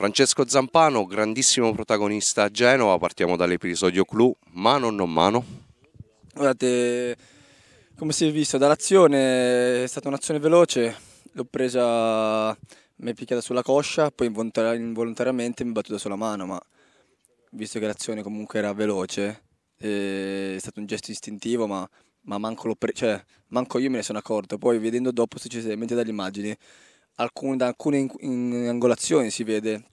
Francesco Zampano, grandissimo protagonista a Genova, partiamo dall'episodio clou, mano o non mano? Guardate, come si è visto dall'azione, è stata un'azione veloce, l'ho presa, mi è picchiata sulla coscia, poi involontariamente mi è battuta sulla mano, ma visto che l'azione comunque era veloce, è stato un gesto istintivo, ma, ma manco, pre- cioè, manco, io me ne sono accorto, poi vedendo dopo successivamente dalle immagini alcune, da alcune in, in angolazioni si vede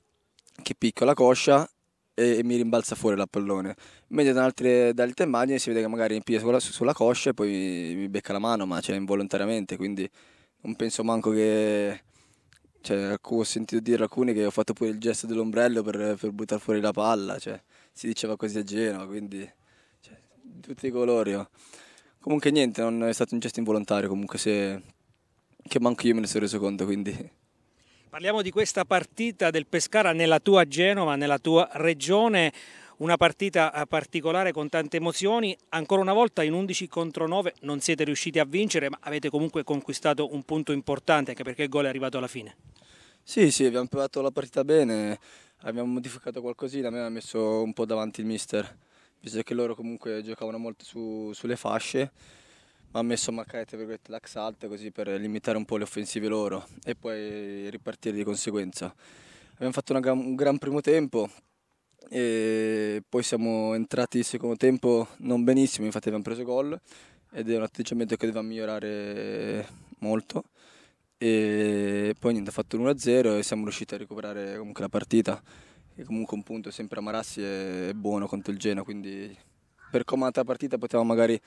che picco la coscia e, e, mi rimbalza fuori la pallone. Mentre da altre, da altre immagini si vede che magari impiglia sulla, sulla coscia e poi mi, mi becca la mano, ma cioè, involontariamente, quindi non penso manco che... Cioè, ho sentito dire alcuni che ho fatto pure il gesto dell'ombrello per, per buttare fuori la palla, cioè, si diceva così a Genova, quindi cioè, tutti i colori. Oh. Comunque niente, non è stato un gesto involontario, comunque se che manco io me ne sono reso conto, quindi... Parliamo di questa partita del Pescara nella tua Genova, nella tua regione, una partita eh, particolare con tante emozioni, ancora una volta in 11 contro 9 non siete riusciti a vincere ma avete comunque conquistato un punto importante anche perché il gol è arrivato alla fine. Sì, sì, abbiamo provato la partita bene, abbiamo modificato qualcosina, mi ha messo un po' davanti il mister, visto che loro comunque giocavano molto su, sulle fasce ha messo Maccare l'ax alta così per limitare un po' le offensive loro e poi ripartire di conseguenza. Abbiamo fatto gran, un gran primo tempo e poi siamo entrati in secondo tempo non benissimo, infatti abbiamo preso gol ed è un atteggiamento che doveva migliorare molto e poi niente, ha fatto l'1-0 e siamo riusciti a recuperare comunque la partita e comunque un punto sempre a Marassi è buono contro il Geno, quindi per comandare la partita potevamo magari